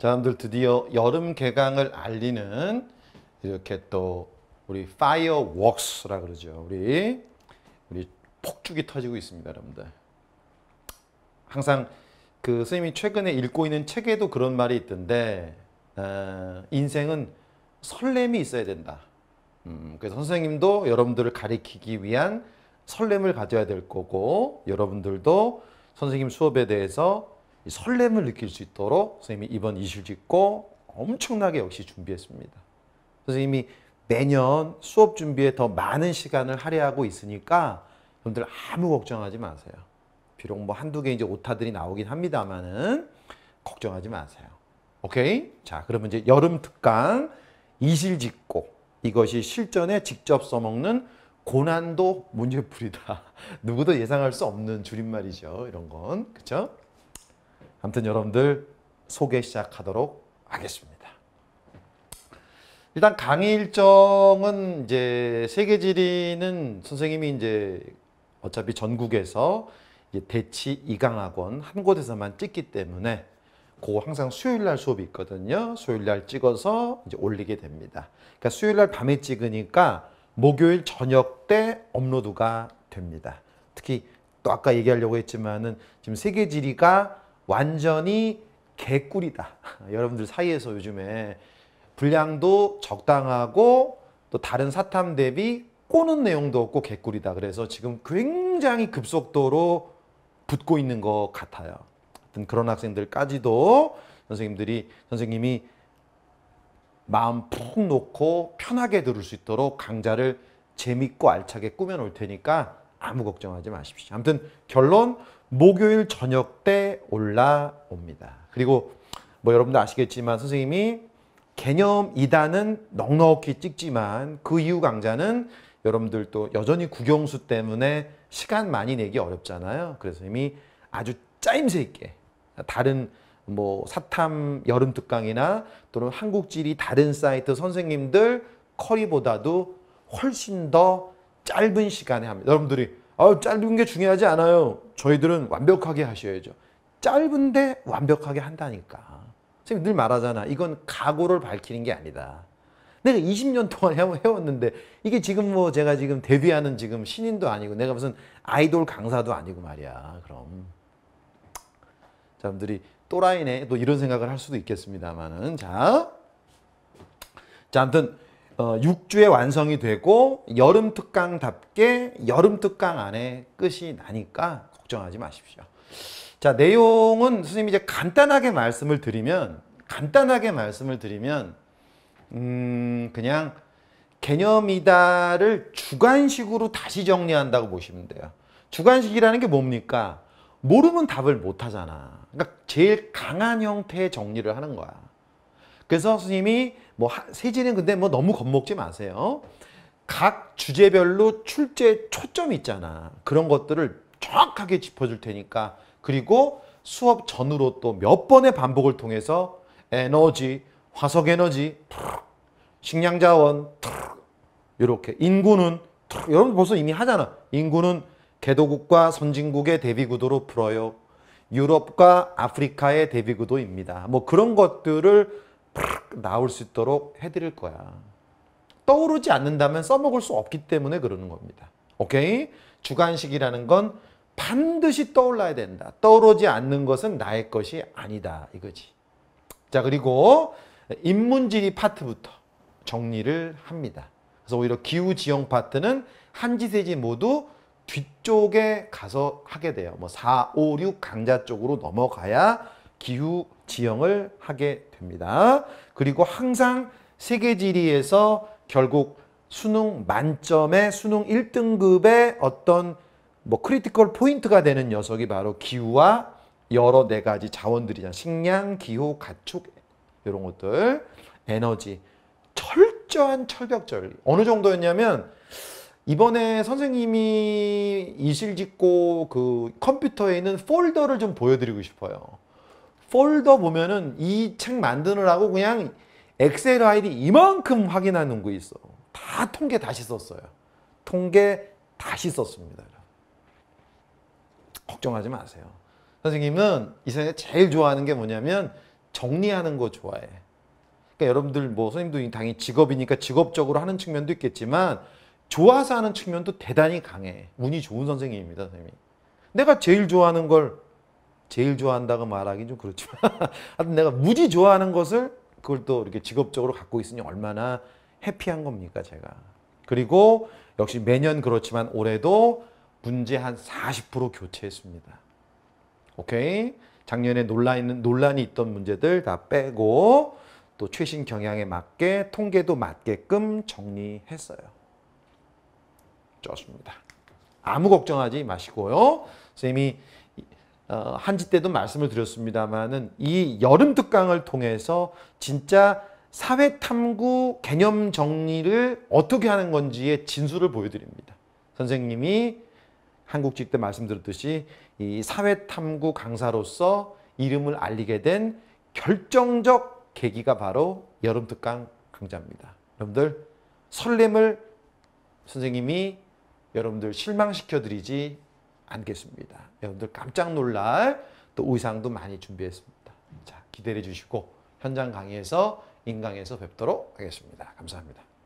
사람들 드디어 여름 개강을 알리는 이렇게 또 우리 파이어웍스라 그러죠. 우리 우리 폭죽이 터지고 있습니다, 여러분들. 항상 그 선생님이 최근에 읽고 있는 책에도 그런 말이 있던데 어, 인생은 설렘이 있어야 된다. 음, 그래서 선생님도 여러분들을 가리키기 위한 설렘을 가져야 될 거고 여러분들도 선생님 수업에 대해서 설렘을 느낄 수 있도록 선생님이 이번 이슈 짓고 엄청나게 역시 준비했습니다. 선생님이 매년 수업 준비에 더 많은 시간을 할애하고 있으니까 여러분들 아무 걱정하지 마세요. 비록 뭐 한두 개 이제 오타들이 나오긴 합니다만은 걱정하지 마세요. 오케이? 자, 그러면 이제 여름 특강 이실 짓고 이것이 실전에 직접 써먹는 고난도 문제풀이다. 누구도 예상할 수 없는 줄임말이죠. 이런 건. 그쵸? 아무튼 여러분들 소개 시작하도록 하겠습니다. 일단 강의 일정은 이제 세계 지리는 선생님이 이제 어차피 전국에서 이제 대치 이강학원 한 곳에서만 찍기 때문에 그거 항상 수요일 날 수업이 있거든요. 수요일 날 찍어서 이제 올리게 됩니다. 그러니까 수요일 날 밤에 찍으니까 목요일 저녁 때 업로드가 됩니다. 특히 또 아까 얘기하려고 했지만은 지금 세계 지리가 완전히 개꿀이다. 여러분들 사이에서 요즘에 분량도 적당하고 또 다른 사탐 대비 꼬는 내용도 없고 개꿀이다. 그래서 지금 굉장히 급속도로 붙고 있는 것 같아요. 하여튼 그런 학생들까지도 선생님들이 선생님이 마음 푹 놓고 편하게 들을 수 있도록 강좌를 재밌고 알차게 꾸며 놓을 테니까 아무 걱정하지 마십시오. 아무튼 결론 목요일 저녁 때 올라옵니다. 그리고 뭐 여러분도 아시겠지만 선생님이 개념 2단은 넉넉히 찍지만 그 이후 강좌는 여러분들도 여전히 국영수 때문에 시간 많이 내기 어렵잖아요. 그래서 이미 아주 짜임새 있게 다른 뭐 사탐 여름 특강이나 또는 한국지리 다른 사이트 선생님들 커리보다도 훨씬 더 짧은 시간에 합니다. 여러분들이 아, 짧은 게 중요하지 않아요. 저희들은 완벽하게 하셔야죠. 짧은데 완벽하게 한다니까. 선생님 늘 말하잖아. 이건 각오를 밝히는 게 아니다. 내가 20년 동안 해왔는데 이게 지금 뭐 제가 지금 데뷔하는 지금 신인도 아니고 내가 무슨 아이돌 강사도 아니고 말이야. 그럼 사람들이 또라이네 또 이런 생각을 할 수도 있겠습니다만은 자, 자 아무튼 어, 6주에 완성이 되고 여름 특강답게 여름 특강 안에 끝이 나니까 걱정하지 마십시오. 자 내용은 스님이 이제 간단하게 말씀을 드리면 간단하게 말씀을 드리면 음 그냥 개념이다를 주관식으로 다시 정리한다고 보시면 돼요. 주관식이라는 게 뭡니까? 모르면 답을 못 하잖아. 그러니까 제일 강한 형태의 정리를 하는 거야. 그래서 선생님이뭐 세지는 근데 뭐 너무 겁먹지 마세요. 각 주제별로 출제 초점이 있잖아. 그런 것들을 정확하게 짚어줄 테니까 그리고 수업 전후로 또 몇 번의 반복을 통해서 에너지, 화석 에너지, 식량 자원, 이렇게 인구는 여러분 벌써 이미 하잖아. 인구는 개도국과 선진국의 대비구도로 풀어요. 유럽과 아프리카의 대비구도입니다. 뭐 그런 것들을 나올 수 있도록 해드릴 거야. 떠오르지 않는다면 써먹을 수 없기 때문에 그러는 겁니다. 오케이? 주관식이라는 건 반드시 떠올라야 된다. 떠오르지 않는 것은 나의 것이 아니다. 이거지. 자, 그리고 인문지리 파트부터 정리를 합니다. 그래서 오히려 기후 지형 파트는 한지 세지 모두 뒤쪽에 가서 하게 돼요. 뭐 4, 5, 6 강좌 쪽으로 넘어가야 기후 지형을 하게 됩니다. 그리고 항상 세계 지리에서 결국 수능 만점의 수능 1등급의 어떤 뭐 크리티컬 포인트가 되는 녀석이 바로 기후와 여러 네 가지 자원들이잖아. 식량, 기후, 가축 이런 것들, 에너지. 철저한 철벽절. 어느 정도였냐면 이번에 선생님이 이실 짓고 그 컴퓨터에 있는 폴더를 좀 보여드리고 싶어요. 폴더 보면은 이 책 만드느라고 그냥 엑셀 아이디 이만큼 확인하는 거 있어. 다 통계 다시 썼어요. 통계 다시 썼습니다. 걱정하지 마세요. 선생님은 이 세상에 제일 좋아하는 게 뭐냐면 정리하는 거 좋아해. 그러니까 여러분들 뭐 선생님도 당연히 직업이니까 직업적으로 하는 측면도 있겠지만 좋아서 하는 측면도 대단히 강해. 운이 좋은 선생님입니다. 선생님. 내가 제일 좋아하는 걸 제일 좋아한다고 말하긴 좀 그렇지만 하여튼 내가 무지 좋아하는 것을 그걸 또 이렇게 직업적으로 갖고 있으니 얼마나 해피한 겁니까 제가 그리고 역시 매년 그렇지만 올해도 문제 한 40% 교체했습니다 오케이 작년에 논란이, 논란이 있던 문제들 다 빼고 또 최신 경향에 맞게 통계도 맞게끔 정리했어요 좋습니다 아무 걱정하지 마시고요 선생님이 어, 한지 때도 말씀을 드렸습니다만은 이 여름 특강을 통해서 진짜 사회 탐구 개념 정리를 어떻게 하는 건지의 진술을 보여드립니다. 선생님이 한국직 때 말씀드렸듯이 이 사회 탐구 강사로서 이름을 알리게 된 결정적 계기가 바로 여름 특강 강좌입니다. 여러분들 설렘을 선생님이 여러분들 실망시켜 드리지 않겠습니다. 여러분들 깜짝 놀랄 또 의상도 많이 준비했습니다. 자, 기대해 주시고 현장 강의에서 인강에서 뵙도록 하겠습니다. 감사합니다.